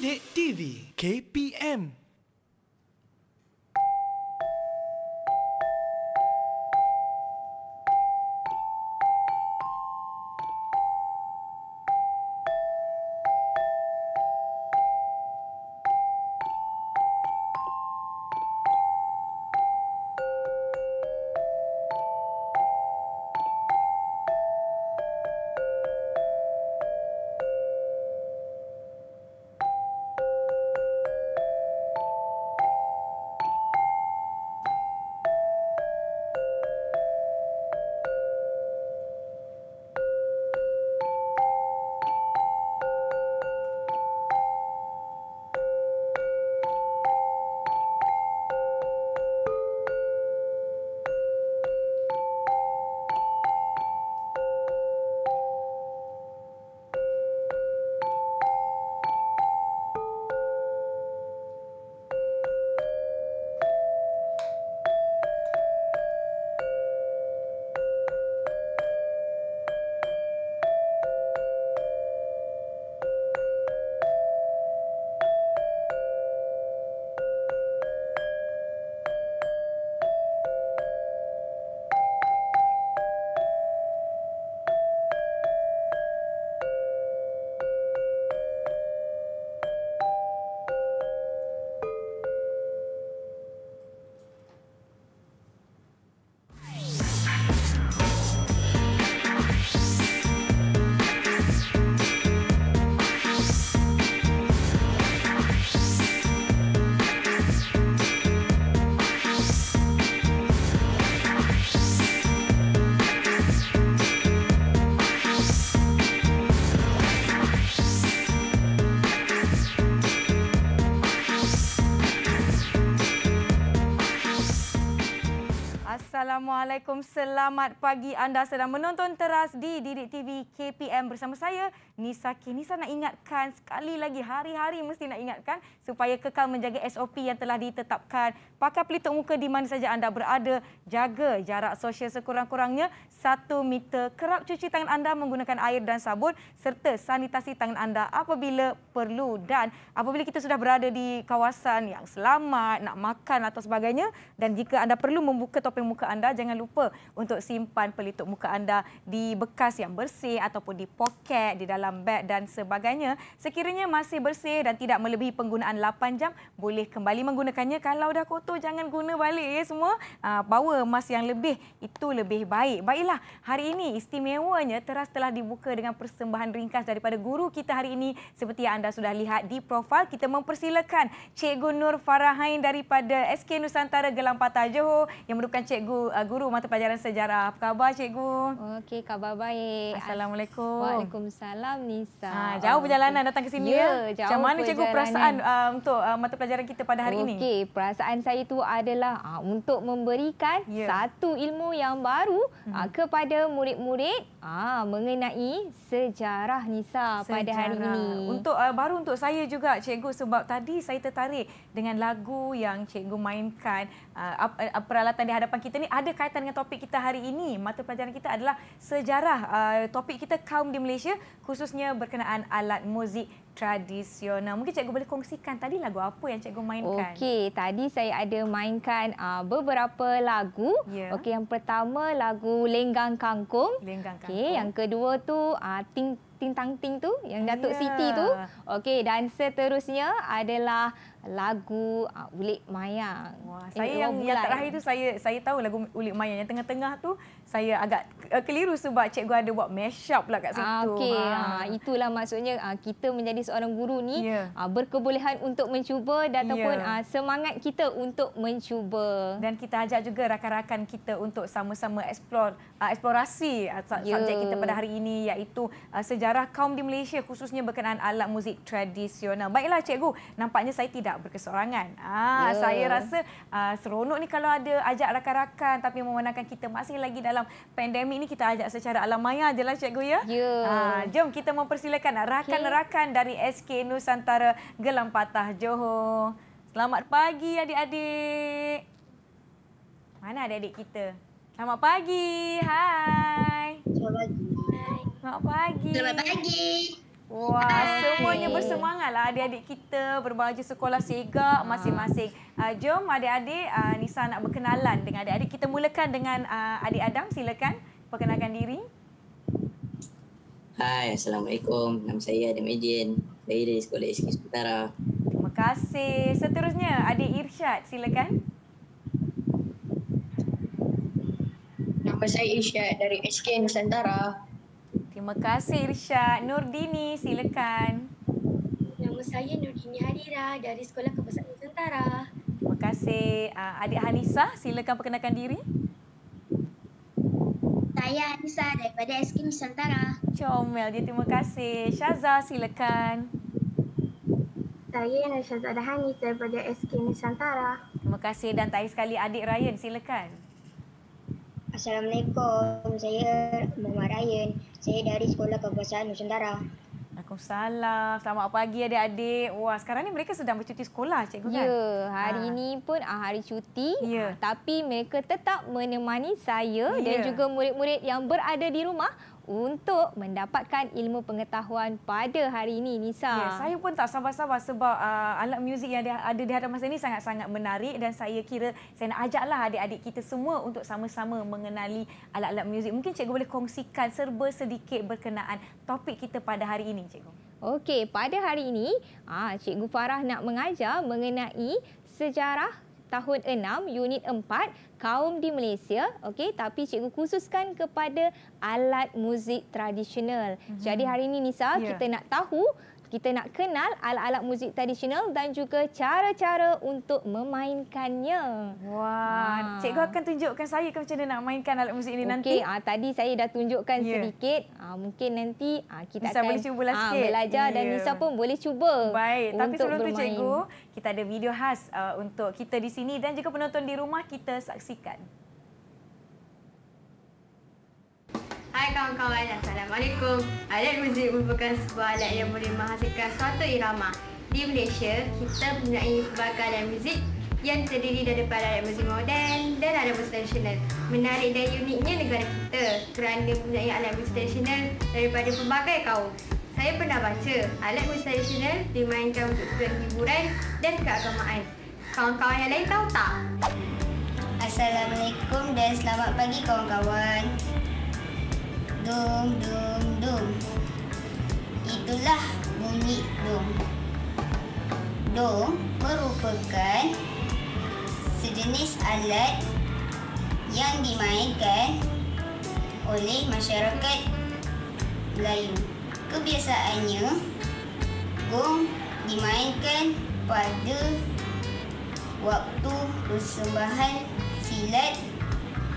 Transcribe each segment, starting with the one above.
Sidik TV KPM Assalamualaikum. Selamat pagi anda sedang menonton teras di Didik TV KPM bersama saya Nisa Kinisa nak ingatkan sekali lagi hari-hari mesti nak ingatkan supaya kekal menjaga SOP yang telah ditetapkan. Pakai pelitup muka di mana saja anda berada, jaga jarak sosial sekurang-kurangnya satu meter. Kerap cuci tangan anda menggunakan air dan sabun serta sanitasi tangan anda apabila perlu dan apabila kita sudah berada di kawasan yang selamat nak makan atau sebagainya dan jika anda perlu membuka topeng muka anda jangan lupa lupa untuk simpan pelitup muka anda di bekas yang bersih ataupun di poket, di dalam beg dan sebagainya. Sekiranya masih bersih dan tidak melebihi penggunaan 8 jam, boleh kembali menggunakannya. Kalau dah kotor, jangan guna balik ya semua. Ah, bawa emas yang lebih, itu lebih baik. Baiklah, hari ini istimewanya teras telah dibuka dengan persembahan ringkas daripada guru kita hari ini. Seperti yang anda sudah lihat di profil, kita mempersilakan Cikgu Nur Farahain daripada SK Nusantara Gelampata Johor yang merupakan Cikgu ah, Guru mata pelajaran sejarah. Apa khabar cikgu? Okey, khabar baik. Assalamualaikum. Waalaikumsalam Nisa. Ha, jauh okay. perjalanan datang ke sini. Ya, jauh Macam mana cikgu perasaan uh, untuk uh, mata pelajaran kita pada hari okay. ini? Okey, perasaan saya itu adalah uh, untuk memberikan yeah. satu ilmu yang baru uh, hmm. kepada murid-murid uh, mengenai sejarah Nisa sejarah. pada hari ini. Untuk uh, baru untuk saya juga cikgu sebab tadi saya tertarik dengan lagu yang cikgu mainkan uh, uh peralatan di hadapan kita ni ada kaitan berkaitan dengan topik kita hari ini. Mata pelajaran kita adalah sejarah uh, topik kita kaum di Malaysia khususnya berkenaan alat muzik tradisional. Mungkin cikgu boleh kongsikan tadi lagu apa yang cikgu mainkan? Okey, tadi saya ada mainkan uh, beberapa lagu. Yeah. Okey, yang pertama lagu Lenggang Kangkung. Lenggang Kangkung. Okey, yang kedua tu uh, Ting Ting Tang Ting tu yang Datuk yeah. Siti tu. Okey, dan seterusnya adalah lagu uh, Ulik Mayang. Wah, eh, saya eh, yang, yang terakhir tu saya saya tahu lagu Ulik Mayang yang tengah-tengah tu saya agak eh, keliru sebab cikgu ada buat mashup pula kat situ. Ah, okey, ha. itulah maksudnya kita menjadi seorang guru ni yeah. Ya. berkebolehan untuk mencuba dan ya. ataupun yeah. semangat kita untuk mencuba. Dan kita ajak juga rakan-rakan kita untuk sama-sama explore eksplorasi yeah. Ya. subjek kita pada hari ini iaitu sejarah kaum di Malaysia khususnya berkenaan alat muzik tradisional. Baiklah cikgu, nampaknya saya tidak berkesorangan. Ah, yeah. saya rasa seronok ni kalau ada ajak rakan-rakan tapi memandangkan kita masih lagi dalam dalam pandemik ni kita ajak secara alam maya je lah cikgu ya. Ya. Yeah. jom kita mempersilakan rakan-rakan okay. dari SK Nusantara Gelam Patah Johor. Selamat pagi adik-adik. Mana adik-adik kita? Selamat pagi. Hai. Selamat pagi. Selamat pagi. Selamat pagi. Wah, semuanya bersemangat lah adik-adik kita berbaju sekolah segak ah. masing-masing. Uh, jom adik-adik, uh, Nisa nak berkenalan dengan adik-adik. Kita mulakan dengan uh, adik Adam, silakan perkenalkan diri. Hai, Assalamualaikum. Nama saya Adam Ejen. Saya dari Sekolah SK Sementara. Terima kasih. Seterusnya, adik Irsyad, silakan. Nama saya Irsyad dari SK Nusantara. Terima kasih Irsyad. Nurdini, silakan. Nama saya Nurdini Hadira dari Sekolah Kebesaran Nusantara. Terima kasih. Ah, adik Hanisa, silakan perkenalkan diri. Saya Hanisa daripada SK Nusantara. Comel dia, terima kasih. Syaza, silakan. Saya Syaza Dahani daripada SK Nusantara. Terima kasih dan tak sekali adik Ryan, silakan. Assalamualaikum, saya Mama Ryan saya dari Sekolah Kebangsaan Nusantara. Assalamualaikum. Selamat pagi adik-adik. Wah, sekarang ni mereka sedang bercuti sekolah, cikgu kan? Ya, hari ha. ni pun ah, hari cuti. Ya. tapi mereka tetap menemani saya ya. dan juga murid-murid yang berada di rumah untuk mendapatkan ilmu pengetahuan pada hari ini Nisa. Ya, saya pun tak sabar-sabar sebab uh, alat muzik yang ada di hadapan masa ini sangat-sangat menarik dan saya kira saya nak ajaklah adik-adik kita semua untuk sama-sama mengenali alat-alat muzik. Mungkin cikgu boleh kongsikan serba sedikit berkenaan topik kita pada hari ini cikgu. Okey, pada hari ini ah cikgu Farah nak mengajar mengenai sejarah tahun 6 unit 4 kaum di Malaysia okey tapi cikgu khususkan kepada alat muzik tradisional. Mm-hmm. Jadi hari ini Nisa yeah. kita nak tahu kita nak kenal alat-alat muzik tradisional dan juga cara-cara untuk memainkannya. Wah, ha. cikgu akan tunjukkan saya ke macam mana nak mainkan alat muzik ini okay. nanti? Okey, ah, tadi saya dah tunjukkan yeah. sedikit. Ha, mungkin nanti ha, kita Nisa akan boleh cubalah ha, sikit. belajar yeah. dan Nisa ya. pun boleh cuba Baik, untuk tapi sebelum bermain. tu cikgu, kita ada video khas uh, untuk kita di sini dan juga penonton di rumah kita saksikan. Hai kawan-kawan, Assalamualaikum. Alat muzik merupakan sebuah alat yang boleh menghasilkan suatu irama. Di Malaysia, kita mempunyai pelbagai alat muzik yang terdiri daripada alat muzik moden dan alat muzik tradisional. Menarik dan uniknya negara kita kerana mempunyai alat muzik tradisional daripada pelbagai kaum. Saya pernah baca alat muzik tradisional dimainkan untuk tujuan hiburan dan keagamaan. Kawan-kawan yang lain tahu tak? Assalamualaikum dan selamat pagi kawan-kawan dong dong dong itulah bunyi dong dong merupakan sejenis alat yang dimainkan oleh masyarakat Melayu kebiasaannya gong dimainkan pada waktu persembahan silat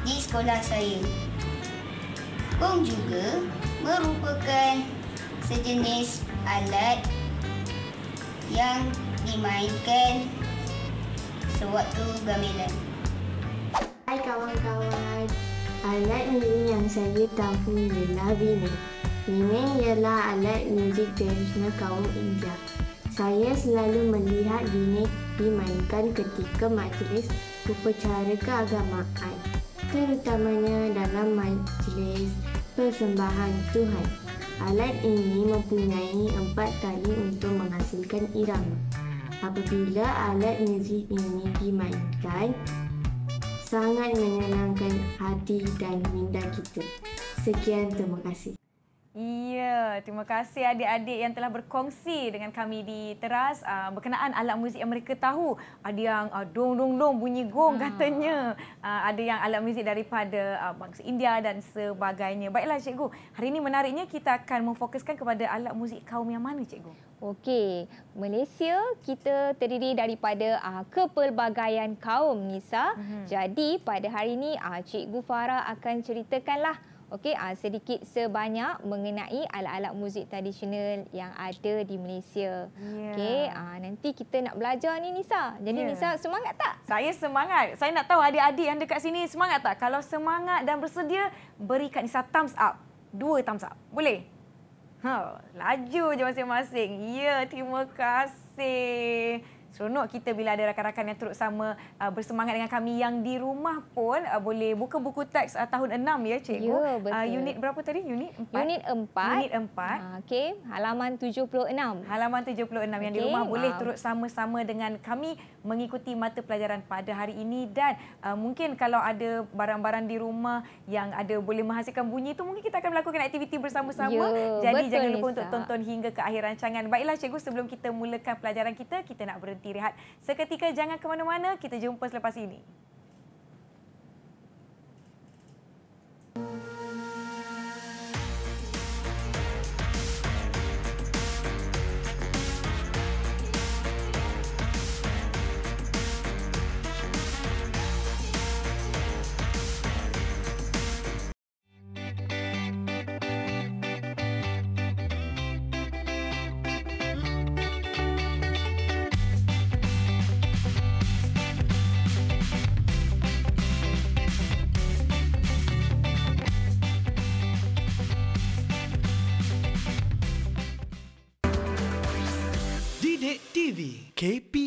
di sekolah saya. Gong juga merupakan sejenis alat yang dimainkan sewaktu gamelan. Hai kawan-kawan, alat ini yang saya tahu ialah bineng. Bineng ialah alat muzik tradisional kaum India. Saya selalu melihat bineng dimainkan ketika majlis upacara keagamaan terutamanya dalam majlis persembahan Tuhan. Alat ini mempunyai empat tali untuk menghasilkan irama. Apabila alat muzik ini dimainkan, sangat menyenangkan hati dan minda kita. Sekian, terima kasih. Iya, terima kasih adik-adik yang telah berkongsi dengan kami di teras uh, berkenaan alat muzik yang mereka tahu. Ada yang uh, ah, dong dong dong bunyi gong hmm. katanya. Uh, ada yang alat muzik daripada uh, bangsa India dan sebagainya. Baiklah cikgu, hari ini menariknya kita akan memfokuskan kepada alat muzik kaum yang mana cikgu? Okey, Malaysia kita terdiri daripada uh, kepelbagaian kaum Nisa. Hmm. Jadi pada hari ini uh, cikgu Farah akan ceritakanlah okey uh, sedikit sebanyak mengenai alat-alat muzik tradisional yang ada di Malaysia. Yeah. Okey, uh, nanti kita nak belajar ni Nisa. Jadi yeah. Nisa semangat tak? Saya semangat. Saya nak tahu adik-adik yang dekat sini semangat tak? Kalau semangat dan bersedia beri kat Nisa thumbs up. Dua thumbs up. Boleh? Ha, laju je masing-masing. Ya, terima kasih. Seronok kita bila ada rakan-rakan yang turut sama uh, bersemangat dengan kami yang di rumah pun uh, boleh buka buku teks uh, tahun 6 ya cikgu. Ya, uh, betul. Uh, unit berapa tadi? Unit 4. Unit 4. Unit 4. Ha, ah, Okey, halaman 76. Halaman 76 okay. yang di rumah boleh ah. turut sama-sama dengan kami mengikuti mata pelajaran pada hari ini dan uh, mungkin kalau ada barang-barang di rumah yang ada boleh menghasilkan bunyi itu mungkin kita akan melakukan aktiviti bersama-sama. Ya, Jadi betul, jangan lupa Nisa. untuk tonton hingga ke akhir rancangan. Baiklah cikgu sebelum kita mulakan pelajaran kita kita nak berhenti berhenti rehat seketika jangan ke mana-mana kita jumpa selepas ini. KP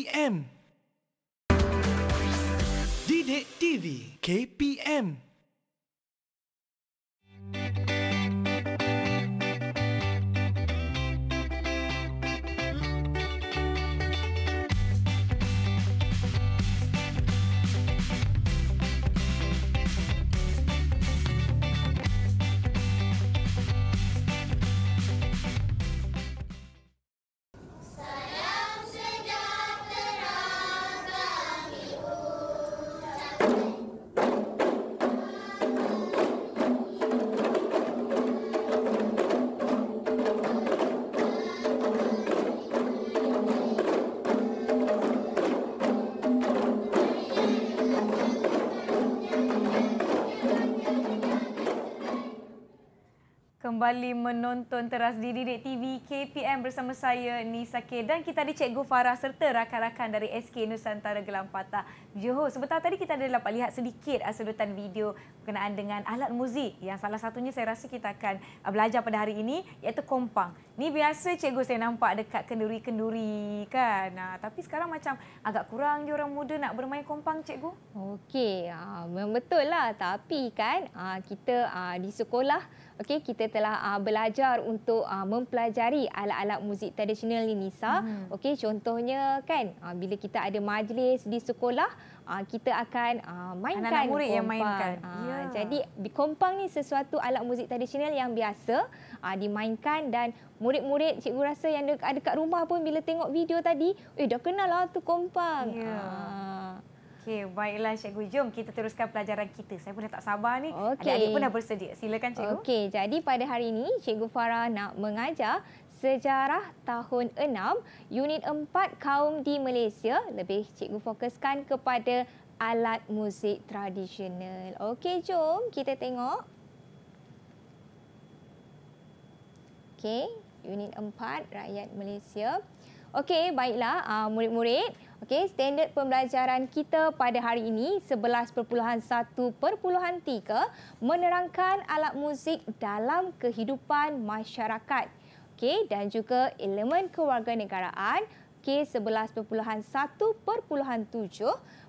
kembali menonton teras di Didik TV KPM bersama saya Nisa K dan kita ada Cikgu Farah serta rakan-rakan dari SK Nusantara Gelang Patah Johor. Sebentar tadi kita ada dapat lihat sedikit ah, sedutan video berkenaan dengan alat muzik yang salah satunya saya rasa kita akan ah, belajar pada hari ini iaitu kompang. Ni biasa cikgu saya nampak dekat kenduri-kenduri kan. Nah, tapi sekarang macam agak kurang je orang muda nak bermain kompang cikgu. Okey, ah, memang betul lah. Tapi kan kita di sekolah Okey, kita telah uh, belajar untuk uh, mempelajari alat-alat muzik tradisional ni Nisa. Hmm. Okey, contohnya kan uh, bila kita ada majlis di sekolah Uh, kita akan uh, mainkan anak, anak murid kompang. yang mainkan. Uh, ya. Jadi kompang ni sesuatu alat muzik tradisional yang biasa uh, dimainkan dan murid-murid cikgu rasa yang ada dekat rumah pun bila tengok video tadi, eh dah kenal lah tu kompang. Ya. Uh. Okey, baiklah Cikgu. Jom kita teruskan pelajaran kita. Saya pun dah tak sabar ni. Okay. Adik-adik pun dah bersedia. Silakan Cikgu. Okey, jadi pada hari ini Cikgu Farah nak mengajar sejarah tahun 6, unit 4 kaum di Malaysia. Lebih Cikgu fokuskan kepada alat muzik tradisional. Okey, jom kita tengok. Okey, unit 4 rakyat Malaysia. Okey, baiklah uh, murid-murid. Okey, standard pembelajaran kita pada hari ini 11.1.3 menerangkan alat muzik dalam kehidupan masyarakat. Okey, dan juga elemen kewarganegaraan K11.1.7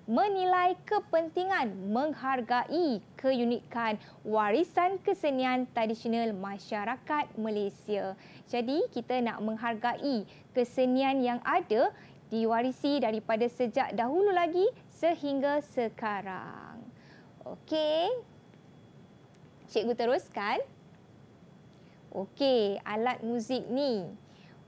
menilai kepentingan menghargai keunikan warisan kesenian tradisional masyarakat Malaysia. Jadi kita nak menghargai kesenian yang ada diwarisi daripada sejak dahulu lagi sehingga sekarang. Okey. Cikgu teruskan. Okey, alat muzik ni.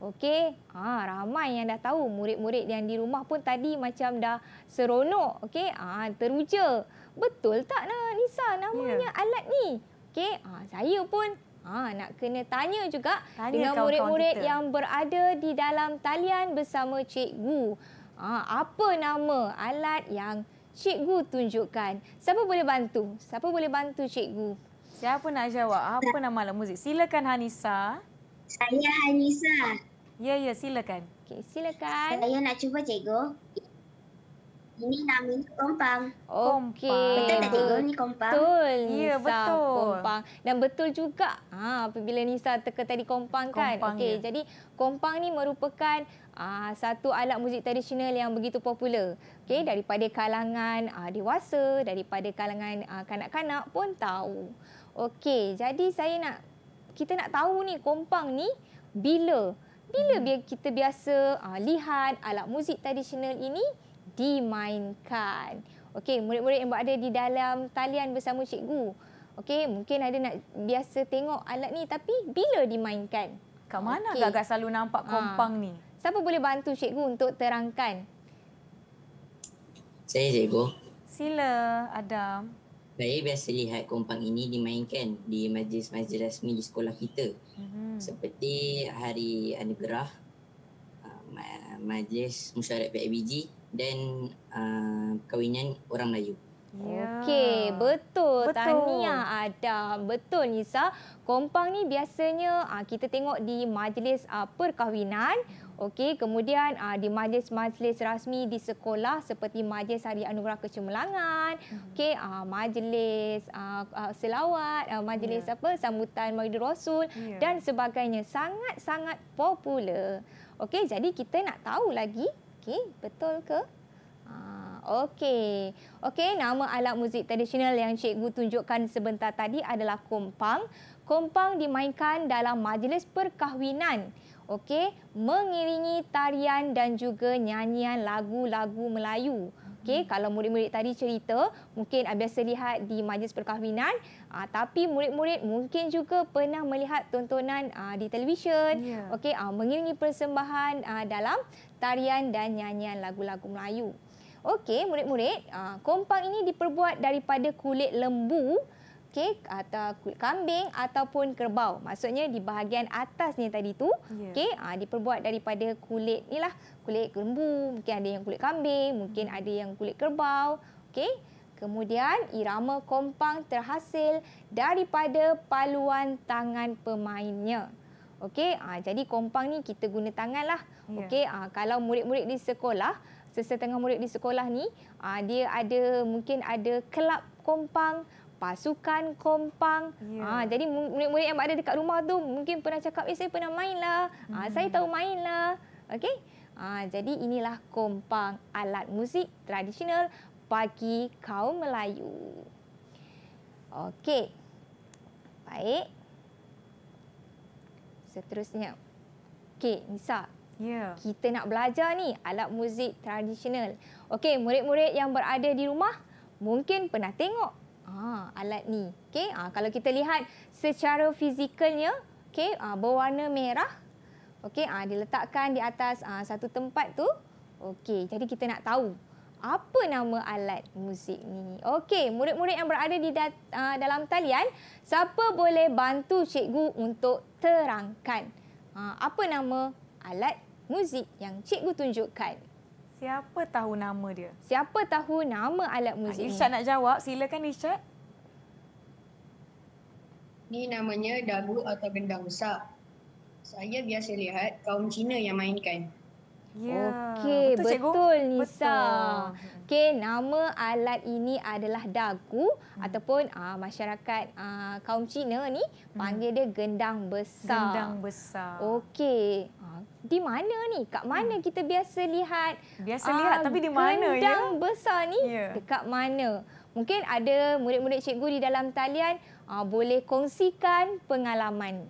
Okey, ha, ramai yang dah tahu murid-murid yang di rumah pun tadi macam dah seronok. Okey, ha, teruja. Betul tak nah, Nisa namanya yeah. alat ni? Okey, ha, saya pun ha, nak kena tanya juga tanya dengan murid-murid yang berada di dalam talian bersama cikgu. Ha, apa nama alat yang cikgu tunjukkan? Siapa boleh bantu? Siapa boleh bantu cikgu? Siapa nak jawab? Apa nama alat muzik? Silakan Hanisa. Saya Hanisa. Ya, ya, silakan. Okey, silakan. Saya nak cuba cikgu. Ini namanya kompang. Okey. Betul tak cikgu ni kompang? Betul. Ya, Nisa, betul. Kompang. Dan betul juga. Ha, apabila Nisa teka tadi kompang, kompang kan? Okey, ya. jadi kompang ni merupakan Aa, ha, satu alat muzik tradisional yang begitu popular. Okey, hmm. daripada kalangan aa, ha, dewasa, daripada kalangan aa, ha, kanak-kanak pun tahu. Okey, jadi saya nak kita nak tahu ni kompang ni bila bila hmm. kita biasa uh, lihat alat muzik tradisional ini dimainkan. Okey, murid-murid yang berada di dalam talian bersama cikgu. Okey, mungkin ada nak biasa tengok alat ni tapi bila dimainkan? Kat mana okay. gagak selalu nampak ah. kompang ha. ni? Siapa boleh bantu cikgu untuk terangkan? Saya cikgu. Sila Adam. Saya biasa lihat kompang ini dimainkan di majlis-majlis rasmi di sekolah kita hmm seperti hari anugerah uh, majlis musyarat PABG dan uh, kahwinan orang Melayu Yeah. Okey, betul. betul. Tahniah ada. Betul Nisa. Kompang ni biasanya uh, kita tengok di majlis uh, perkahwinan. Okey, kemudian uh, di majlis-majlis rasmi di sekolah seperti majlis Hari Anugerah Kecemerlangan, hmm. okey, uh, majlis uh, uh, selawat, uh, majlis yeah. apa sambutan Maulid Rasul yeah. dan sebagainya sangat-sangat popular. Okey, jadi kita nak tahu lagi, okey, betul ke? Okey. Okey, nama alat muzik tradisional yang cikgu tunjukkan sebentar tadi adalah kompang kompang dimainkan dalam majlis perkahwinan. Okey, mengiringi tarian dan juga nyanyian lagu-lagu Melayu. Okey, hmm. kalau murid-murid tadi cerita, mungkin biasa lihat di majlis perkahwinan, aa, ah, tapi murid-murid mungkin juga pernah melihat tontonan aa, ah, di televisyen. Yeah. Okey, ah, mengiringi persembahan aa, dalam tarian dan nyanyian lagu-lagu Melayu. Okey, murid-murid, aa, kompang ini diperbuat daripada kulit lembu okey atau kulit kambing ataupun kerbau maksudnya di bahagian atasnya tadi tu yeah. Ya. okey ha, diperbuat daripada kulit nilah kulit lembu mungkin ada yang kulit kambing mungkin hmm. ada yang kulit kerbau okey kemudian irama kompang terhasil daripada paluan tangan pemainnya okey ha, jadi kompang ni kita guna tanganlah yeah. okey ha, kalau murid-murid di sekolah sesetengah murid di sekolah ni ah, dia ada mungkin ada kelab kompang pasukan kompang. Yeah. Ya. Ha, jadi murid-murid yang ada dekat rumah tu mungkin pernah cakap, eh, saya pernah mainlah. Ha, Saya tahu mainlah. Okey? Ha, jadi inilah kompang alat muzik tradisional bagi kaum Melayu. Okey. Baik. Seterusnya. Okey, Nisa. Yeah. Kita nak belajar ni alat muzik tradisional. Okey, murid-murid yang berada di rumah mungkin pernah tengok Ha, alat ni. Okey, ha, kalau kita lihat secara fizikalnya, okey, ha, berwarna merah. Okey, ha, diletakkan di atas ha, satu tempat tu. Okey, jadi kita nak tahu apa nama alat muzik ni. Okey, murid-murid yang berada di da ha, dalam talian, siapa boleh bantu cikgu untuk terangkan ha, apa nama alat muzik yang cikgu tunjukkan. Siapa tahu nama dia? Siapa tahu nama alat ah, muzik ha, Isha ini? nak jawab. Silakan Isha. Ini namanya dagu atau gendang besar. Saya biasa lihat kaum Cina yang mainkan. Ya. Okey, betul Nisa. Okey, nama alat ini adalah dagu hmm. ataupun uh, masyarakat uh, kaum Cina ni hmm. panggil dia gendang besar. Gendang besar. Okey. Ah, di mana ni? Kat mana hmm. kita biasa lihat? Biasa uh, lihat tapi di mana gendang ya? Gendang besar ni yeah. dekat mana? Mungkin ada murid-murid cikgu di dalam talian uh, boleh kongsikan pengalaman.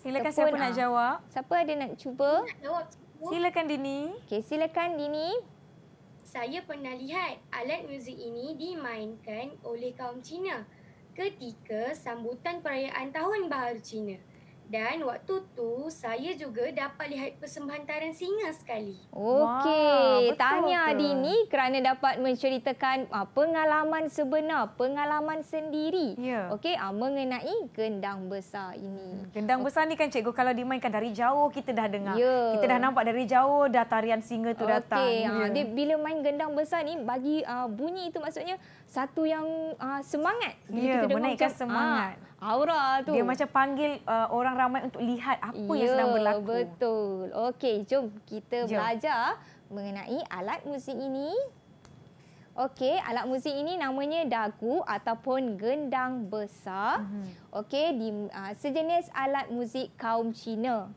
Silakan siapa uh, nak jawab? Siapa ada nak cuba? Jawab. Silakan Dini. Okey, silakan Dini. Saya pernah lihat alat muzik ini dimainkan oleh kaum Cina ketika sambutan perayaan tahun baru Cina. Dan waktu tu saya juga dapat lihat persembahan tarian Singa sekali. Okey, tanya ke? Dini kerana dapat menceritakan uh, pengalaman sebenar, pengalaman sendiri. Yeah. Okey, uh, mengenai gendang besar ini. Hmm, gendang okay. besar ni kan cikgu kalau dimainkan dari jauh kita dah dengar. Yeah. Kita dah nampak dari jauh dah tarian singa tu okay. datang. Okey, uh, ah, yeah. bila main gendang besar ni bagi uh, bunyi itu maksudnya satu yang uh, semangat bila yeah, kita dengar menaikkan ah, semangat. Uh, aura tu. Dia macam panggil uh, orang ramai untuk lihat apa yeah, yang ya, sedang berlaku. Ya, betul. Okey, jom kita jom. belajar mengenai alat muzik ini. Okey, alat muzik ini namanya dagu ataupun gendang besar. Mm-hmm. Okey, di uh, sejenis alat muzik kaum Cina.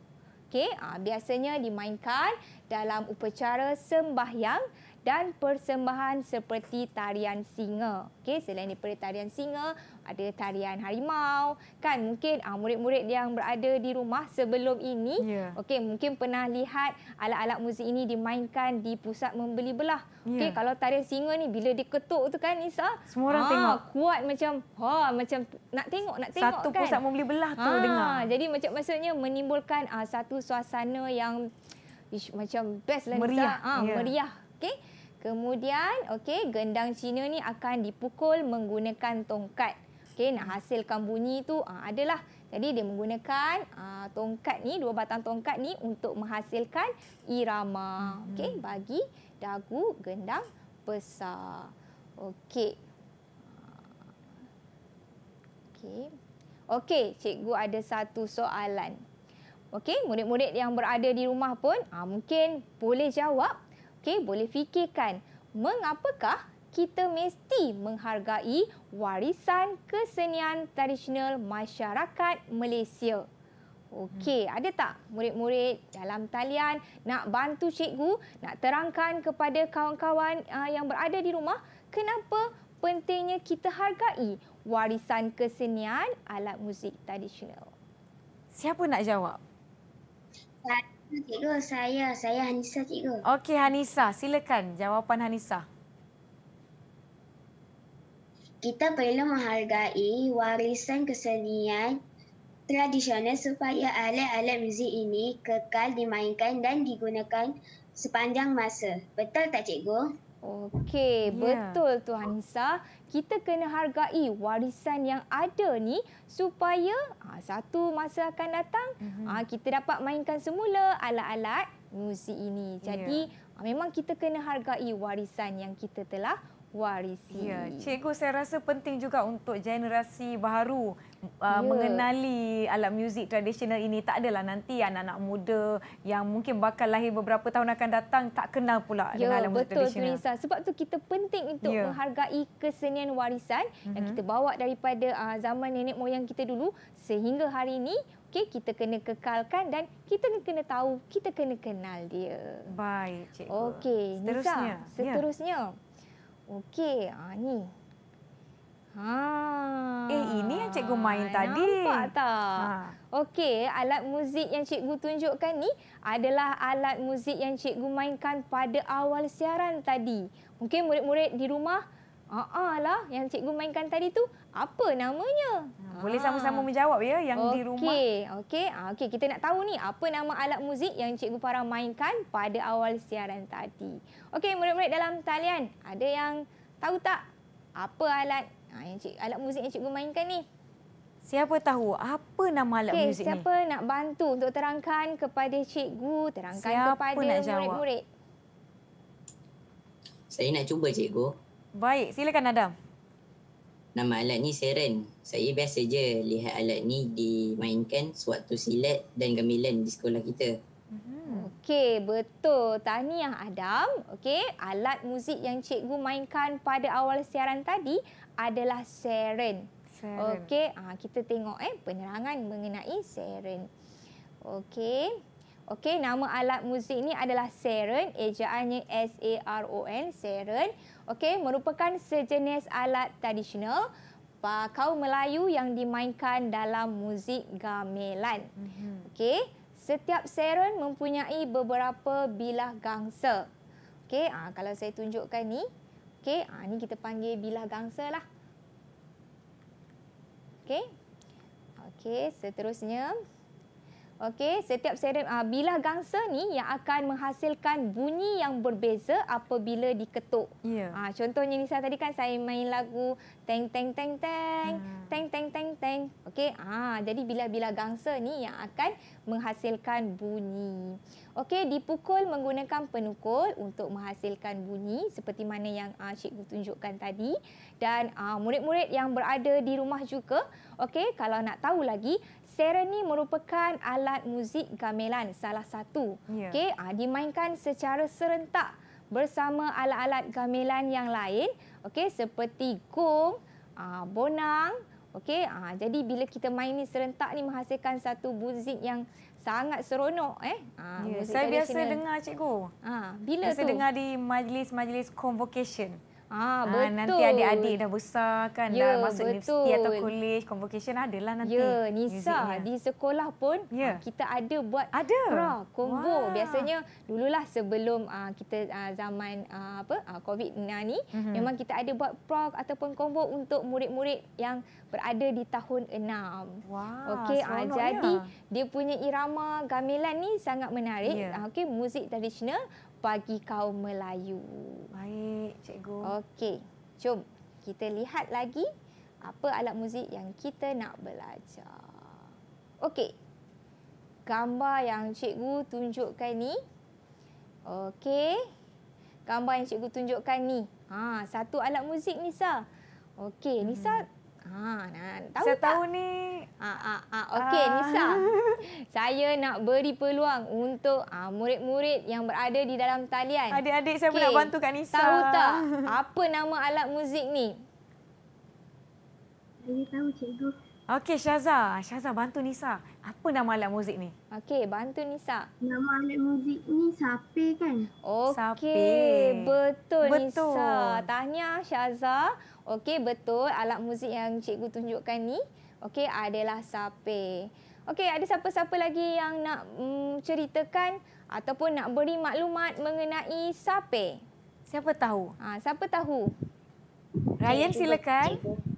Okey, uh, biasanya dimainkan dalam upacara sembahyang dan persembahan seperti tarian singa. Okey, selain daripada tarian singa, ada tarian harimau. Kan mungkin uh, murid-murid yang berada di rumah sebelum ini, yeah. okey, mungkin pernah lihat alat-alat muzik ini dimainkan di pusat membeli belah. Yeah. Okey, ya. kalau tarian singa ni bila diketuk tu kan Nisa, semua orang ha, tengok kuat macam ha macam nak tengok nak tengok satu kan. Satu pusat membeli belah tu ha, dengar. jadi macam maksudnya menimbulkan uh, satu suasana yang ish, macam best lah Nisa. Meriah. Ha, yeah. Ya. meriah. Okey. Kemudian, okey, gendang Cina ni akan dipukul menggunakan tongkat. Okey, nak hasilkan bunyi tu ha, adalah. Jadi dia menggunakan ha, tongkat ni, dua batang tongkat ni untuk menghasilkan irama. Hmm. Okey, bagi dagu gendang besar. Okey. Okey. Okey, cikgu ada satu soalan. Okey, murid-murid yang berada di rumah pun ha, mungkin boleh jawab okey boleh fikirkan mengapakah kita mesti menghargai warisan kesenian tradisional masyarakat Malaysia. Okey, hmm. ada tak murid-murid dalam talian nak bantu cikgu nak terangkan kepada kawan-kawan ah, yang berada di rumah kenapa pentingnya kita hargai warisan kesenian alat muzik tradisional? Siapa nak jawab? Saya. Cikgu, saya. Saya Hanisa, cikgu. Okey, Hanisa. Silakan jawapan Hanisa. Kita perlu menghargai warisan kesenian tradisional supaya alat-alat muzik ini kekal dimainkan dan digunakan sepanjang masa. Betul tak, cikgu? Okey, yeah. betul tu Hanisa. Kita kena hargai warisan yang ada ni supaya ah, satu masa akan datang mm-hmm. ah, kita dapat mainkan semula alat-alat muzik ini. Jadi yeah. Ha, ah, memang kita kena hargai warisan yang kita telah warisi. Ya, cikgu saya rasa penting juga untuk generasi baru uh, ya. mengenali alat muzik tradisional ini. Tak adalah nanti anak-anak muda yang mungkin bakal lahir beberapa tahun akan datang tak kenal pula ya, dengan alat muzik tradisional. Ya, betul Tuan Sebab tu kita penting untuk ya. menghargai kesenian warisan uh -huh. yang mhm. kita bawa daripada uh, zaman nenek moyang kita dulu sehingga hari ini Okay, kita kena kekalkan dan kita kena tahu, kita kena kenal dia. Baik, cikgu. Okey, Nisa, seterusnya. Yeah. Ya. Okey, ha, ni. Ha. Eh, ini yang cikgu main Nampak tadi. Nampak tak? Ha. Okey, alat muzik yang cikgu tunjukkan ni adalah alat muzik yang cikgu mainkan pada awal siaran tadi. Mungkin murid-murid di rumah Haa lah yang cikgu mainkan tadi tu apa namanya? Ha, boleh sama-sama ah. menjawab ya yang okay. di rumah. Okey, okey. Ah, okey, kita nak tahu ni apa nama alat muzik yang cikgu Farah mainkan pada awal siaran tadi. Okey, murid-murid dalam talian, ada yang tahu tak apa alat ha, yang cik, alat muzik yang cikgu mainkan ni? Siapa tahu apa nama alat okay, muzik siapa ni? siapa nak bantu untuk terangkan kepada cikgu, terangkan siapa kepada murid-murid? Saya nak cuba cikgu. Baik, silakan Adam. Nama alat ni Seren. Saya biasa je lihat alat ni dimainkan sewaktu silat dan gamelan di sekolah kita. Mhm. Okey, betul. Tahniah Adam. Okey, alat muzik yang cikgu mainkan pada awal siaran tadi adalah Seren. Okey, ah kita tengok eh penerangan mengenai Seren. Okey. Okey, nama alat muzik ni adalah Seren, ejaannya S A R O N, Seren. Seren okey merupakan sejenis alat tradisional kau Melayu yang dimainkan dalam muzik gamelan. Mhm. Okey, setiap seron mempunyai beberapa bilah gangsa. Okey, ha, kalau saya tunjukkan ni, okey, ha, ni kita panggil bilah gangsa lah. Okey, okey, seterusnya. Okey, setiap serem uh, ah, bilah gangsa ni yang akan menghasilkan bunyi yang berbeza apabila diketuk. Yeah. Ya. Uh, contohnya ni saya tadi kan saya main lagu teng teng teng teng hmm. teng teng teng teng. Okey, ah uh, jadi bilah-bilah gangsa ni yang akan menghasilkan bunyi. Okey, dipukul menggunakan penukul untuk menghasilkan bunyi seperti mana yang uh, cikgu tunjukkan tadi dan uh, murid-murid yang berada di rumah juga, okey, kalau nak tahu lagi Seren ni merupakan alat muzik gamelan salah satu. Yeah. Okey, ha, dimainkan secara serentak bersama alat-alat gamelan yang lain. Okey, seperti gong, ha, bonang. Okey, ha, jadi bila kita main ni serentak ni menghasilkan satu muzik yang sangat seronok eh. Ha, yeah. Ya, saya biasa dengar cikgu. Ha, bila biasa tu? Saya dengar di majlis-majlis convocation. -majlis Ah, ah betul. Ha, nanti adik-adik dah besar kan ya, dah masuk betul. universiti atau college convocation adalah nanti. Ya, Nisa di sekolah pun ah, ya. kita ada buat ada. pra combo. Wah. Biasanya dululah sebelum uh, kita uh, zaman uh, apa uh, COVID ni mm-hmm. memang kita ada buat pra ataupun combo untuk murid-murid yang berada di tahun 6. Wah. Okey, uh, jadi dia punya irama gamelan ni sangat menarik. Ya. Uh, Okey, muzik tradisional bagi kaum Melayu. Baik, cikgu. Okey, jom kita lihat lagi apa alat muzik yang kita nak belajar. Okey. Gambar yang cikgu tunjukkan ni. Okey. Gambar yang cikgu tunjukkan ni. Ha, satu alat muzik Nisa. Okey, Nisa hmm. Ha, nah, tahu Saya tahu ni. Ha, ha, ha. Okey, ha. Nisa. Saya nak beri peluang untuk ha, murid-murid yang berada di dalam talian. Adik-adik saya okay. pun nak bantu Kak Nisa. Tahu tak apa nama alat muzik ni? Saya tahu cikgu. Okey Syaza, Syaza bantu Nisa. Apa nama alat muzik ni? Okey, bantu Nisa. Nama alat muzik ni sape kan? Okey, betul, betul Nisa. Tanya Syaza. Okey, betul alat muzik yang cikgu tunjukkan ni okey adalah sape. Okey, ada siapa-siapa lagi yang nak mm, ceritakan ataupun nak beri maklumat mengenai sape? Siapa tahu? Ha, siapa tahu? Ryan silakan. Cikgu.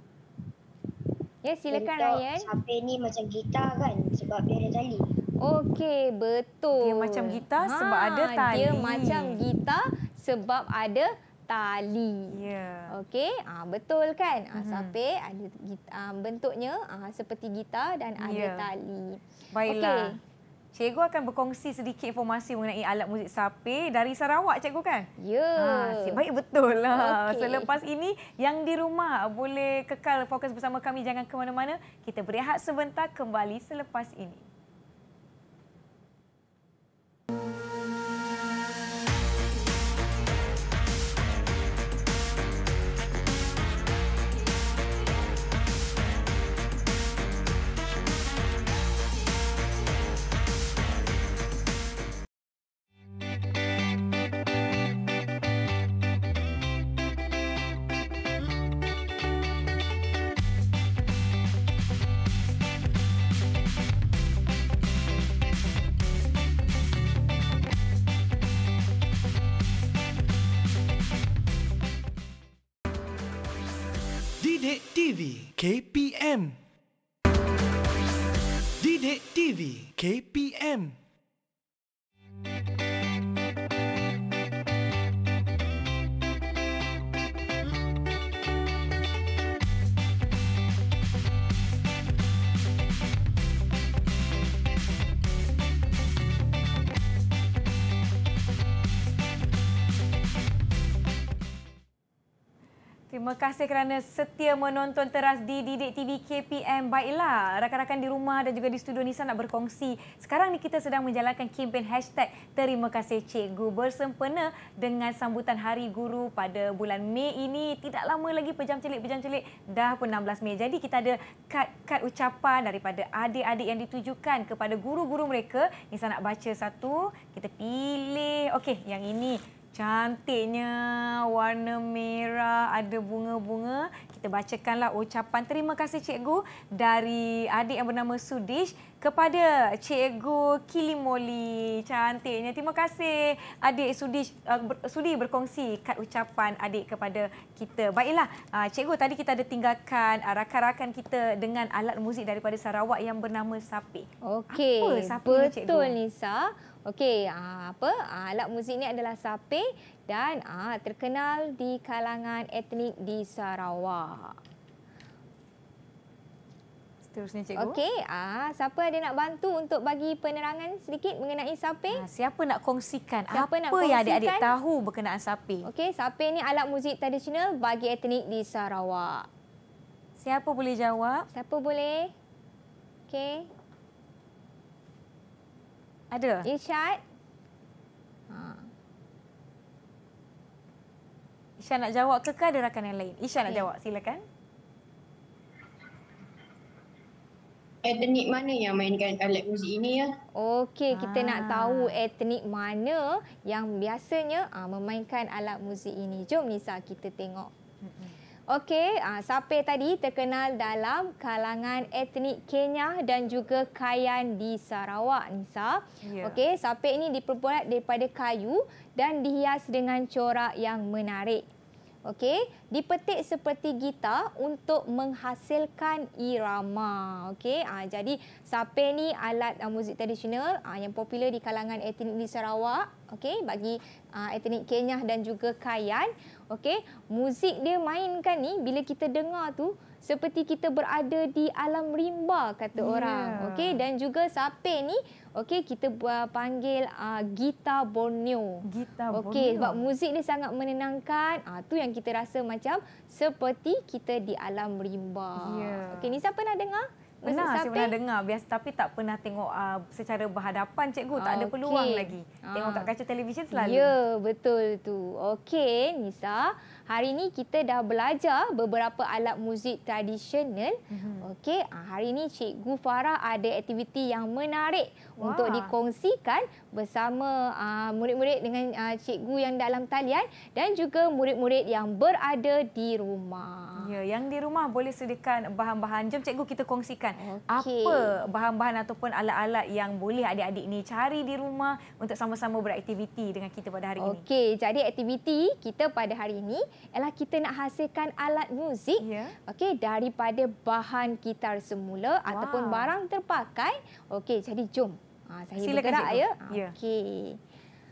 Ya, silakan Ryan. Sampai ni macam gitar kan sebab dia ada tali. Okey, betul. Dia macam gitar ha, sebab ada tali. Dia macam gitar sebab ada tali. Ya. Yeah. Okey, ah betul kan? Ah hmm sampai ada gita, ha, bentuknya ah seperti gitar dan yeah. ada ya. tali. Baiklah. Okay. Cikgu akan berkongsi sedikit informasi mengenai alat muzik sape dari Sarawak, cikgu kan? Ya. Ha, baik betul lah. Ha, okay. Selepas ini, yang di rumah boleh kekal fokus bersama kami. Jangan ke mana-mana. Kita berehat sebentar kembali selepas ini. KP. Terima kasih kerana setia menonton teras di Didik TV KPM. Baiklah, rakan-rakan di rumah dan juga di studio Nisa nak berkongsi. Sekarang ni kita sedang menjalankan kempen hashtag Terima Kasih Cikgu bersempena dengan sambutan Hari Guru pada bulan Mei ini. Tidak lama lagi pejam celik-pejam celik dah pun 16 Mei. Jadi kita ada kad-kad ucapan daripada adik-adik yang ditujukan kepada guru-guru mereka. Nisa nak baca satu, kita pilih. Okey, yang ini. Cantiknya warna merah ada bunga-bunga. Kita bacakanlah ucapan terima kasih cikgu dari adik yang bernama Sudish kepada cikgu Kilimoli. Cantiknya. Terima kasih adik Sudish uh, ber, Sudi berkongsi kad ucapan adik kepada kita. Baiklah, uh, cikgu tadi kita ada tinggalkan uh, rakan-rakan kita dengan alat muzik daripada Sarawak yang bernama Sapi. Okey. Apa Sapi Betul Nisa? Okey, ah, apa? Ah, alat muzik ini adalah sape dan ah, terkenal di kalangan etnik di Sarawak. Seterusnya cikgu. Okey, siapa ada nak bantu untuk bagi penerangan sedikit mengenai sape? Siapa nak kongsikan siapa apa nak kongsikan? yang adik-adik tahu berkenaan sape? Okey, sape ini alat muzik tradisional bagi etnik di Sarawak. Siapa boleh jawab? Siapa boleh? Okey. Ada. Insyad. Ha. Isha nak jawab ke ke ada rakan yang lain? Isha okay. nak jawab, silakan. Etnik mana yang mainkan alat muzik ini ya? Okey, kita ha. nak ah. tahu etnik mana yang biasanya ha, memainkan alat muzik ini. Jom Nisa kita tengok. Hmm. Okey, uh, ah, sape tadi terkenal dalam kalangan etnik Kenya dan juga Kayan di Sarawak, Nisa. Yeah. Okey, sape ini diperbuat daripada kayu dan dihias dengan corak yang menarik. Okey, dipetik seperti gitar untuk menghasilkan irama. Okey, uh, jadi sape ni alat uh, muzik tradisional uh, yang popular di kalangan etnik di Sarawak. Okey, bagi uh, etnik Kenya dan juga Kayan. Okey, muzik dia mainkan ni bila kita dengar tu seperti kita berada di alam rimba kata yeah. orang. Okey, dan juga sape ni okey kita uh, panggil uh, ah, gitar Borneo. Gitar okay, Borneo. sebab muzik dia sangat menenangkan. Ah uh, tu yang kita rasa macam seperti kita di alam rimba. Yeah. Okey, ni siapa nak dengar? Pernah, saya pernah dengar biasa tapi tak pernah tengok uh, secara berhadapan cikgu tak okay. ada peluang lagi. Tengok kat kaca ah. televisyen selalu. Ya, betul tu. Okey, Nisa. Hari ini kita dah belajar beberapa alat muzik tradisional. Mm-hmm. Okey, ah, hari ini Cikgu Farah ada aktiviti yang menarik Wah. untuk dikongsikan bersama uh, murid-murid dengan uh, Cikgu yang dalam talian dan juga murid-murid yang berada di rumah. Ya, yang di rumah boleh sediakan bahan-bahan. Jom Cikgu kita kongsikan okay. apa bahan-bahan ataupun alat-alat yang boleh adik-adik ni cari di rumah untuk sama-sama beraktiviti dengan kita pada hari okay. ini. Okey, jadi aktiviti kita pada hari ini ialah kita nak hasilkan alat muzik yeah. okey daripada bahan gitar semula wow. ataupun barang terpakai. Okey, jadi jom. Ha, saya Silakan bergerak ya. Yeah. Okey.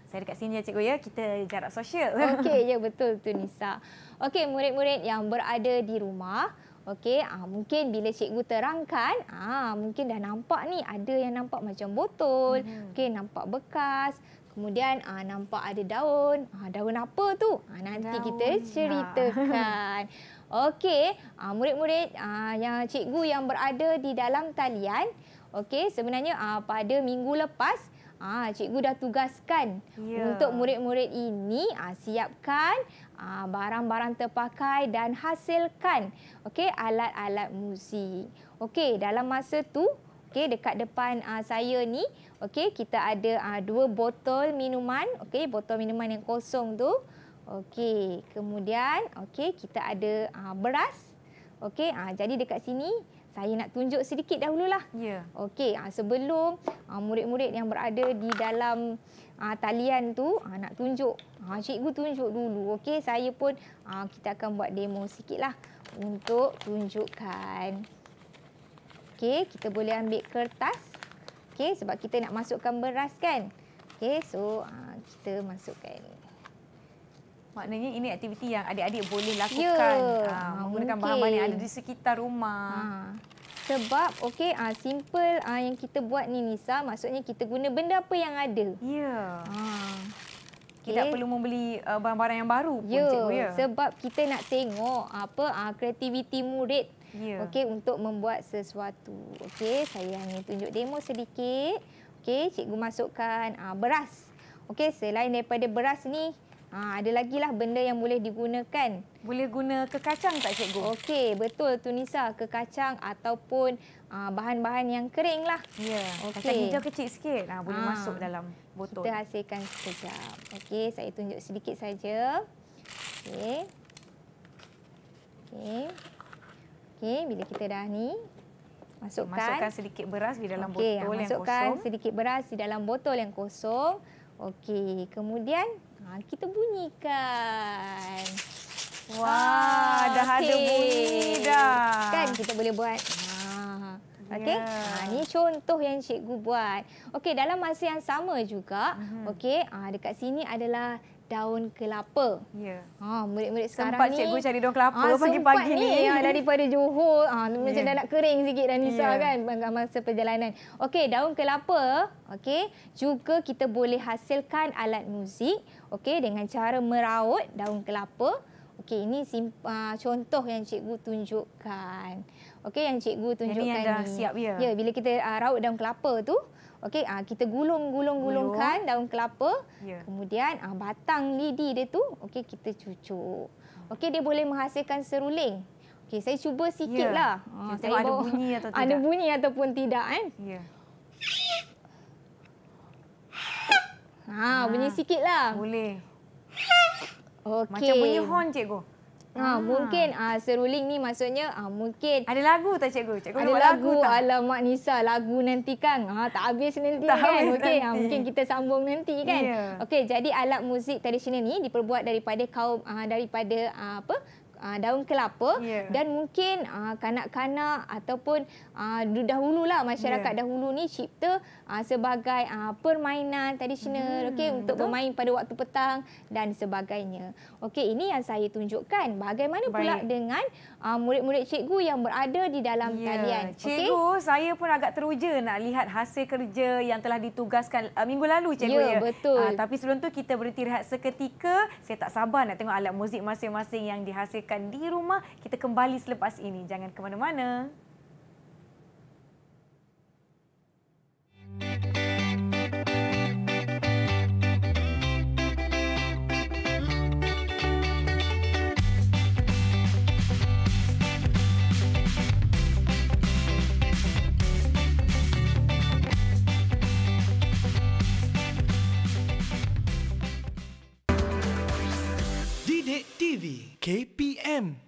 Saya dekat sini ya cikgu ya. Kita jarak sosial. Okey, ya yeah, betul tu Nisa. Okey, murid-murid yang berada di rumah Okey, ah mungkin bila cikgu terangkan, ah mungkin dah nampak ni ada yang nampak macam botol, hmm. okey nampak bekas. Kemudian uh, nampak ada daun. Uh, daun apa tu? Uh, nanti daun kita lah. ceritakan. Okey, uh, murid-murid uh, yang cikgu yang berada di dalam talian. Okey, sebenarnya uh, pada minggu lepas Ah, cikgu dah tugaskan yeah. untuk murid-murid ini ah, siapkan ah, barang-barang terpakai dan hasilkan okey alat-alat muzik. Okey, dalam masa tu Okey, dekat depan uh, saya ni, okey, kita ada uh, dua botol minuman, okey, botol minuman yang kosong tu. Okey, kemudian okey, kita ada uh, beras. Okey, uh, jadi dekat sini saya nak tunjuk sedikit dahululah. Ya. Yeah. Okey, uh, sebelum uh, murid-murid yang berada di dalam uh, talian tu uh, nak tunjuk, uh, cikgu tunjuk dulu. Okey, saya pun uh, kita akan buat demo sikitlah untuk tunjukkan. Okey, kita boleh ambil kertas. Okey, sebab kita nak masukkan beras kan. Okey, so ah, kita masukkan Maknanya ini aktiviti yang adik-adik boleh ya, lakukan. Ya, ha, menggunakan bahan-bahan yang ada di sekitar rumah. Ha, sebab okey, ha, simple ha, yang kita buat ni Nisa. Maksudnya kita guna benda apa yang ada. Ya. Ha. Kita tak perlu membeli bahan-bahan barang yang baru pun ya, cikgu. Ya, sebab kita nak tengok apa ha, kreativiti murid yeah. okey untuk membuat sesuatu okey saya hanya tunjuk demo sedikit okey cikgu masukkan uh, beras okey selain daripada beras ni Ha, ada lagi lah benda yang boleh digunakan. Boleh guna kekacang tak cikgu? Okey, betul Tunisa. Kekacang ataupun ah, bahan-bahan yang kering lah. Ya, yeah. okay. kacang hijau kecil sikit ha, boleh ha. masuk dalam botol. Kita hasilkan sekejap. Okey, saya tunjuk sedikit saja. Okey. Okey. Okey, bila kita dah ni masukkan masukkan sedikit beras di dalam okay, botol yang kosong. masukkan sedikit beras di dalam botol yang kosong. Okey, kemudian ha, kita bunyikan. Wah, ha, dah okay. ada bunyi dah. Kan kita boleh buat ha, Okey. Yeah. Ha ni contoh yang cikgu buat. Okey, dalam masa yang sama juga, mm-hmm. okey, ha, dekat sini adalah daun kelapa. Ya. Ha murid-murid sekarang sempat ni sempat cikgu cari daun kelapa ah, pagi-pagi ni. ni. Ha, daripada Johor ha, ya. macam dah nak kering sikit dan Nisa ya. kan dalam masa perjalanan. Okey daun kelapa okey juga kita boleh hasilkan alat muzik okey dengan cara meraut daun kelapa. Okey ini simp, contoh yang cikgu tunjukkan. Okey yang cikgu tunjukkan ini. Yang ni. dah siap ya. Ya bila kita ha, raut daun kelapa tu Okey, ah kita gulung-gulung-gulungkan daun kelapa. Yeah. Kemudian ah batang lidi dia tu, okey kita cucuk. Okey, dia boleh menghasilkan seruling. Okey, saya cuba sikitlah. Ya. Yeah. Okay, saya ada bunyi atau tidak? Ada bunyi ataupun tidak kan? Ya. Yeah. Ha, ha, bunyi ah. sikitlah. Boleh. Okey. Macam bunyi horn cikgu. Ha, ha. mungkin ha, seruling ni maksudnya ha, mungkin ada lagu tak cikgu? Cikgu ada lagu, tak? Alamak Nisa lagu nanti kan. Ha, tak habis nanti tak kan. Okey, ha, mungkin kita sambung nanti kan. Yeah. Okey, jadi alat muzik tradisional ni diperbuat daripada kaum ha, daripada ha, apa? uh, daun kelapa yeah. dan mungkin uh, kanak-kanak ataupun uh, lah masyarakat yeah. dahulu ni cipta uh, sebagai uh, permainan tradisional hmm. okey untuk Betul. bermain pada waktu petang dan sebagainya. Okey ini yang saya tunjukkan bagaimana Baik. pula dengan uh, murid-murid cikgu yang berada di dalam yeah. talian. Cikgu saya pun agak teruja nak lihat hasil kerja yang telah ditugaskan uh, minggu lalu cikgu yeah, ya. Betul. Uh, tapi sebelum tu kita berhenti rehat seketika. Saya tak sabar nak tengok alat muzik masing-masing yang dihasilkan kerjakan di rumah. Kita kembali selepas ini. Jangan ke mana-mana. KPM.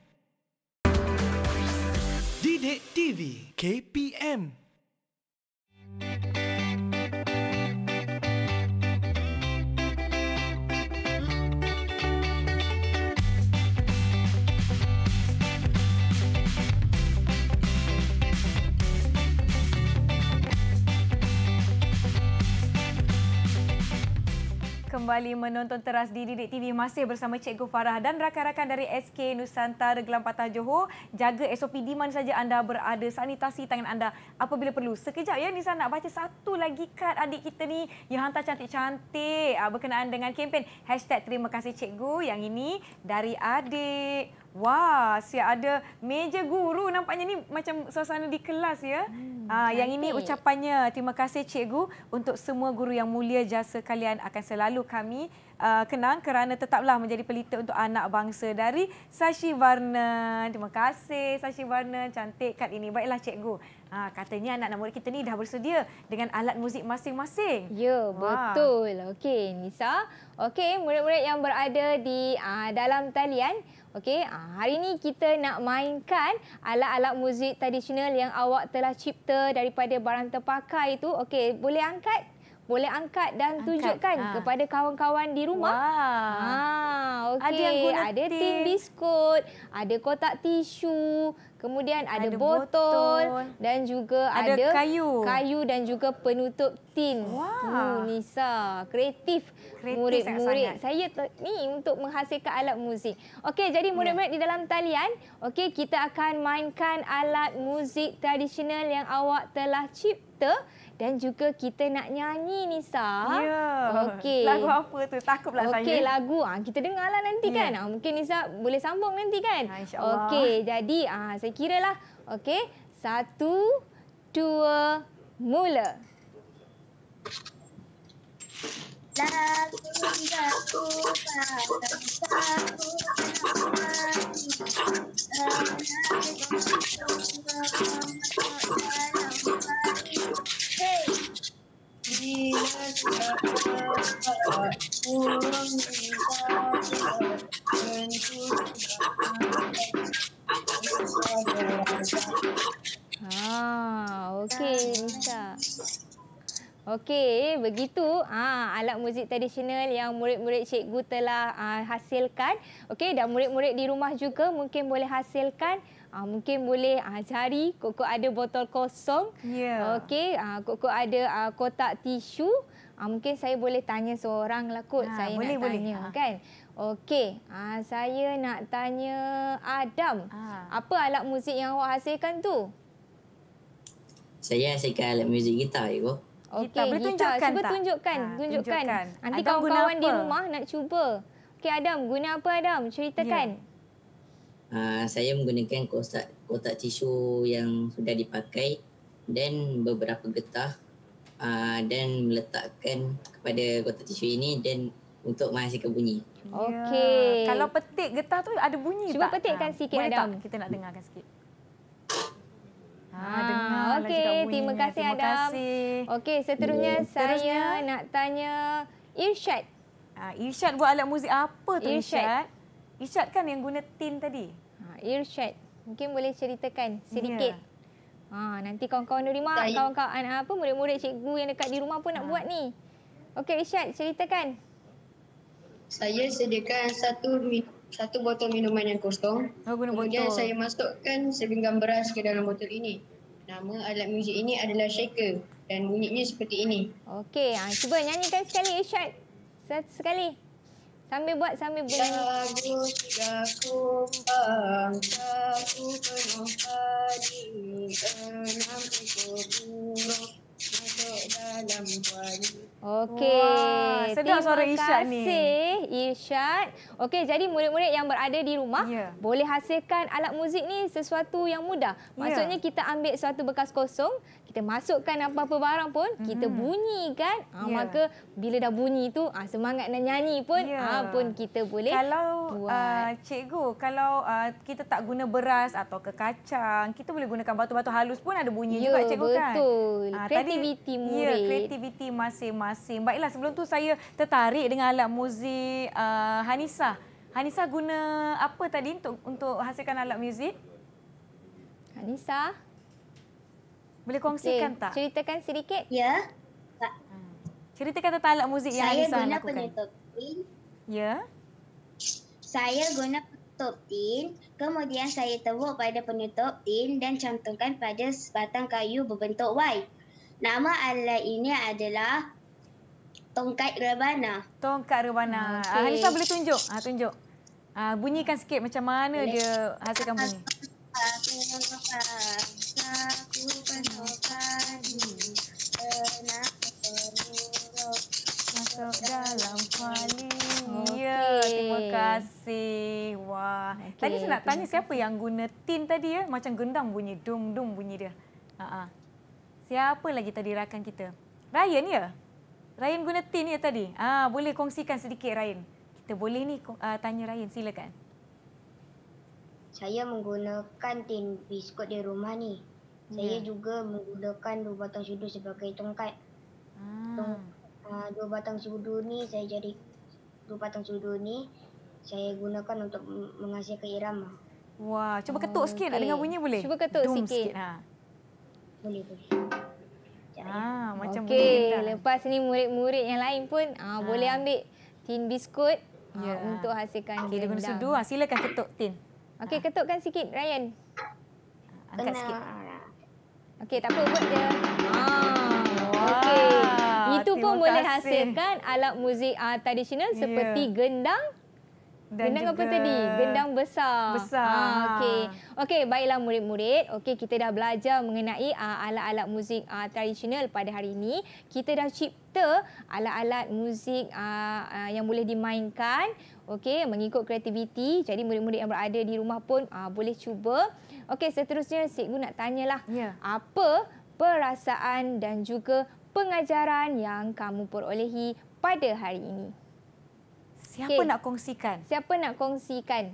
Didik TV KPM. kembali menonton teras di Didik TV masih bersama Cikgu Farah dan rakan-rakan dari SK Nusantara Gelam Patah Johor. Jaga SOP di mana saja anda berada, sanitasi tangan anda apabila perlu. Sekejap ya Nisa nak baca satu lagi kad adik kita ni yang hantar cantik-cantik ah, berkenaan dengan kempen Hashtag Terima Kasih Cikgu yang ini dari adik. Wah, siap ada meja guru nampaknya ni macam suasana di kelas ya. Hmm. Hmm, ah, yang ini ucapannya. Terima kasih cikgu untuk semua guru yang mulia jasa kalian akan selalu kami uh, kenang kerana tetaplah menjadi pelita untuk anak bangsa dari Sashi Varna. Terima kasih Sashi Varna. Cantik kat ini. Baiklah cikgu. Ha, katanya anak anak murid kita ni dah bersedia dengan alat muzik masing-masing. Ya, ah. betul. Okey, Nisa. Okey, murid-murid yang berada di uh, dalam talian, Okey, ah, hari ni kita nak mainkan alat-alat muzik tradisional yang awak telah cipta daripada barang terpakai itu. Okey, boleh angkat boleh angkat dan angkat. tunjukkan ha. kepada kawan-kawan di rumah. Wow. Ha, ah, okay. Ada yang guna ada tin biskut, ada kotak tisu, kemudian ada, ada botol, botol dan juga ada, ada kayu. kayu dan juga penutup tin. Wow. Hmm, Nisa, kreatif, murid-murid. Saya ni untuk menghasilkan alat muzik. Okey, jadi ya. murid-murid ya. di dalam talian, okey kita akan mainkan alat muzik tradisional yang awak telah cipta. Dan juga kita nak nyanyi, Nisa. Ya. Yeah. Okay. Lagu apa tu? Takutlah okay, saya. Okey, lagu. ah Kita dengarlah nanti yeah. kan. Ah, mungkin Nisa boleh sambung nanti kan? Ya, insyaAllah. Okey, jadi ah, saya kira Okey, satu, dua, mula. Lagu jatuh pada saku Lagu jatuh pada saku Okey, begitu ah alat muzik tradisional yang murid-murid cikgu telah ah, hasilkan. Okey, dan murid-murid di rumah juga mungkin boleh hasilkan Ah, mungkin boleh ah, cari koko ada botol kosong. Yeah. Okey, ah, koko ada ah, kotak tisu. Ah, mungkin saya boleh tanya seorang lah kot. Ha, saya boleh, nak boleh. tanya. Ha. Kan? Okey, ah, saya nak tanya Adam. Ha. Apa alat muzik yang awak hasilkan tu? Saya hasilkan alat muzik gitar. Ibu. Okey, Gita, Gita cuba tak? tunjukkan. Ha, tunjukkan. tunjukkan. Nanti kawan-kawan di rumah nak cuba. Okey, Adam. Guna apa, Adam? Ceritakan. Ya. Uh, saya menggunakan kotak, kotak tisu yang sudah dipakai dan beberapa getah ah, dan uh, meletakkan kepada kotak tisu ini dan untuk menghasilkan bunyi. Okey. Ya. Kalau petik getah tu ada bunyi cuba tak? Cuba petikkan ha. sikit, Boleh Adam. Tak? Kita nak dengarkan sikit. Ha, ah, okay. Terima ya, kasih Terima Adam. kasih. Okey, seterusnya yeah. saya seterusnya. nak tanya Irsyad. Uh, ah, Irsyad buat alat muzik apa tu Irsyad? Irsyad, Irsyad kan yang guna tin tadi? Uh, ha, Irsyad, mungkin boleh ceritakan sedikit. Yeah. Ha, nanti kawan-kawan di rumah, kawan-kawan ah, apa, murid-murid cikgu yang dekat di rumah pun nak ah. buat ni. Okey, Isyad, ceritakan. Saya sediakan satu ritual satu botol minuman yang kosong. Oh, Kemudian botol. saya masukkan segenggam beras ke dalam botol ini. Nama alat muzik ini adalah shaker dan bunyinya seperti ini. Okey, ha, cuba nyanyikan sekali Ishat. Satu sekali. Sambil buat sambil bunyi. Lagu tiga kumpang, satu penuh padi, enam ekor burung masuk dalam padi. Okey. Sedap suara Isyad ni. Terima kasih Isyad. Okey, jadi murid-murid yang berada di rumah yeah. boleh hasilkan alat muzik ni sesuatu yang mudah. Ya. Maksudnya yeah. kita ambil suatu bekas kosong, kita masukkan apa-apa barang pun, mm. kita hmm. bunyikan. Yeah. Ha, ya. maka bila dah bunyi tu, ha, semangat nak nyanyi pun yeah. Ya. ha, pun kita boleh kalau, buat. Uh, cikgu, kalau uh, kita tak guna beras atau ke kita boleh gunakan batu-batu halus pun ada bunyi yeah, juga cikgu kan? betul. kan? Ya, betul. Kreativiti murid. Ya, yeah, kreativiti masih masing masing-masing. Baiklah sebelum tu saya tertarik dengan alat muzik uh, Hanisa. Hanisa guna apa tadi untuk untuk hasilkan alat muzik? Hanisa boleh kongsikan okay. tak? Ceritakan sedikit. Ya. Tak. Hmm. Ceritakan tentang alat muzik saya yang Hanisa lakukan. Saya guna penutup tin. Ya. Saya guna penutup tin, kemudian saya tebuk pada penutup tin dan cantumkan pada sebatang kayu berbentuk Y. Nama alat ini adalah tongkat rebana. Tongkat rebana. Ah, okay. Ha, Halisa boleh tunjuk? Ha, tunjuk. Ha, bunyikan sikit macam mana boleh. dia hasilkan bunyi. Masuk dalam kuali. Okay. Ya, terima kasih. Wah. Okay. Tadi saya nak tanya siapa yang guna tin tadi ya? Macam gendang bunyi, dum-dum bunyi dia. Ha -ha. Siapa lagi tadi rakan kita? Ryan ya? Ryan guna tin ya tadi. Ah boleh kongsikan sedikit Ryan. Kita boleh ni uh, tanya Ryan silakan. Saya menggunakan tin biskut di rumah ni. Hmm. Saya ya. juga menggunakan dua batang sudu sebagai tongkat. Hmm. Tong, ah, dua batang sudu ni saya jadi dua batang sudu ni saya gunakan untuk menghasilkan irama. Wah, cuba ketuk oh, sikit okay. nak bunyi boleh? Cuba ketuk sikit. sikit. Ha. Boleh, boleh. Ah, macam okay. murid lah. Lepas ni murid-murid yang lain pun ah, ah. boleh ambil tin biskut yeah. ah, ya. untuk hasilkan okay, rendang. Okey, sudu. Ah, silakan ketuk tin. Okey, ah. ketukkan sikit, Ryan. Angkat Tenang. sikit. Okey, tak apa pun dia. Ah. Okey. Itu pun boleh hasilkan alat muzik uh, tradisional yeah. seperti gendang dan gendang juga apa tadi? Gendang besar. Besar. Ah, okey. Okey, baiklah murid-murid. Okey, kita dah belajar mengenai ah, alat-alat uh, muzik uh, tradisional pada hari ini. Kita dah cipta alat-alat muzik uh, uh, yang boleh dimainkan. Okey, mengikut kreativiti. Jadi murid-murid yang berada di rumah pun uh, boleh cuba. Okey, seterusnya cikgu nak tanyalah. Yeah. Apa perasaan dan juga pengajaran yang kamu perolehi pada hari ini? Siapa okay. nak kongsikan? Siapa nak kongsikan?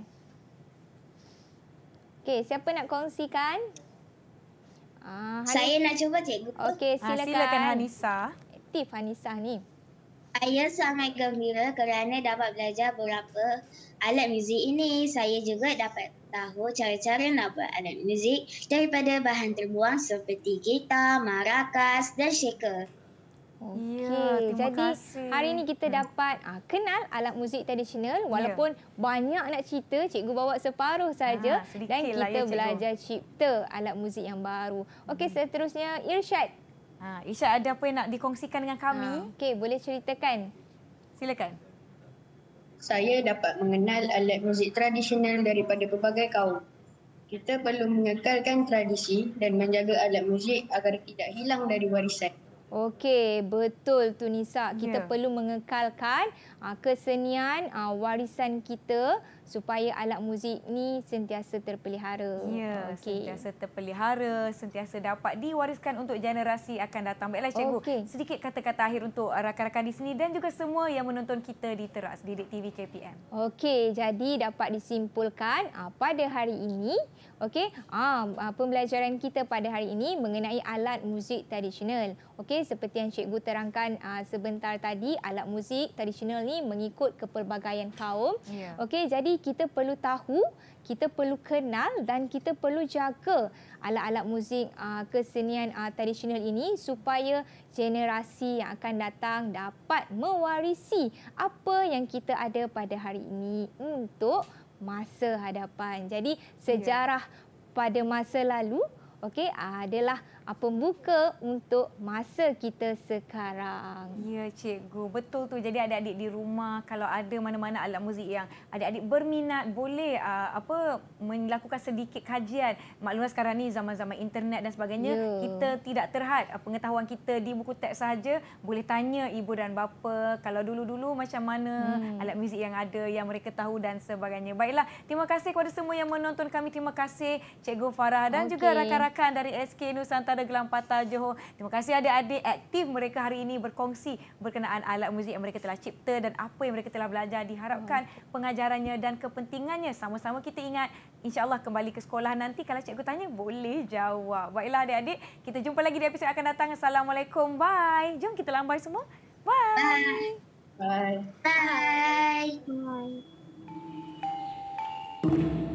Okey, siapa nak kongsikan? Ah, Saya nak cuba cikgu. Okey, silakan. Ah, silakan Hanisa. Aktif Hanisa ni. Saya sangat gembira kerana dapat belajar beberapa alat muzik ini. Saya juga dapat tahu cara-cara nak buat alat muzik daripada bahan terbuang seperti gitar, marakas dan shaker. Okey, ya, jadi kasih. hari ini kita hmm. dapat ha. kenal alat muzik tradisional ya. walaupun ya. banyak nak cerita, cikgu bawa separuh saja ha, dan kita ya, belajar cipta alat muzik yang baru. Okey, hmm. seterusnya Irsyad. Ha, Irsyad ada apa yang nak dikongsikan dengan kami? Ha, Okey, boleh ceritakan. Silakan. Saya dapat mengenal alat muzik tradisional daripada pelbagai kaum. Kita perlu mengekalkan tradisi dan menjaga alat muzik agar tidak hilang dari warisan. Okey, betul tu Nisa. Kita yeah. perlu mengekalkan Ah, kesenian ah, warisan kita supaya alat muzik ni sentiasa terpelihara. Ya, okay. sentiasa terpelihara, sentiasa dapat diwariskan untuk generasi akan datang. Baiklah Cikgu, okay. sedikit kata-kata akhir untuk rakan-rakan di sini dan juga semua yang menonton kita di Teras Didik TV KPM. Okey, jadi dapat disimpulkan ah, pada hari ini, okey, uh, pembelajaran kita pada hari ini mengenai alat muzik tradisional. Okey, seperti yang Cikgu terangkan sebentar tadi, alat muzik tradisional ni ini mengikut keperbagaian kaum. Yeah. Okey, jadi kita perlu tahu, kita perlu kenal dan kita perlu jaga alat-alat muzik uh, kesenian uh, tradisional ini supaya generasi yang akan datang dapat mewarisi apa yang kita ada pada hari ini untuk masa hadapan. Jadi ya. sejarah yeah. pada masa lalu okey uh, adalah pembuka untuk masa kita sekarang. Ya cikgu, betul tu. Jadi adik-adik di rumah kalau ada mana-mana alat muzik yang adik-adik berminat boleh uh, apa melakukan sedikit kajian. Maklumlah sekarang ni zaman-zaman internet dan sebagainya, ya. kita tidak terhad pengetahuan kita di buku teks saja. Boleh tanya ibu dan bapa kalau dulu-dulu macam mana hmm. alat muzik yang ada yang mereka tahu dan sebagainya. Baiklah, terima kasih kepada semua yang menonton kami. Terima kasih cikgu Farah dan okay. juga rakan-rakan dari SK Nusantara utara Gelang Patah Johor. Terima kasih adik-adik aktif mereka hari ini berkongsi berkenaan alat muzik yang mereka telah cipta dan apa yang mereka telah belajar. Diharapkan hmm. pengajarannya dan kepentingannya sama-sama kita ingat. InsyaAllah kembali ke sekolah nanti kalau cikgu tanya boleh jawab. Baiklah adik-adik kita jumpa lagi di episod akan datang. Assalamualaikum. Bye. Jom kita lambai semua. Bye. Bye. Bye. Bye. Bye. Bye. Bye. Bye. Bye.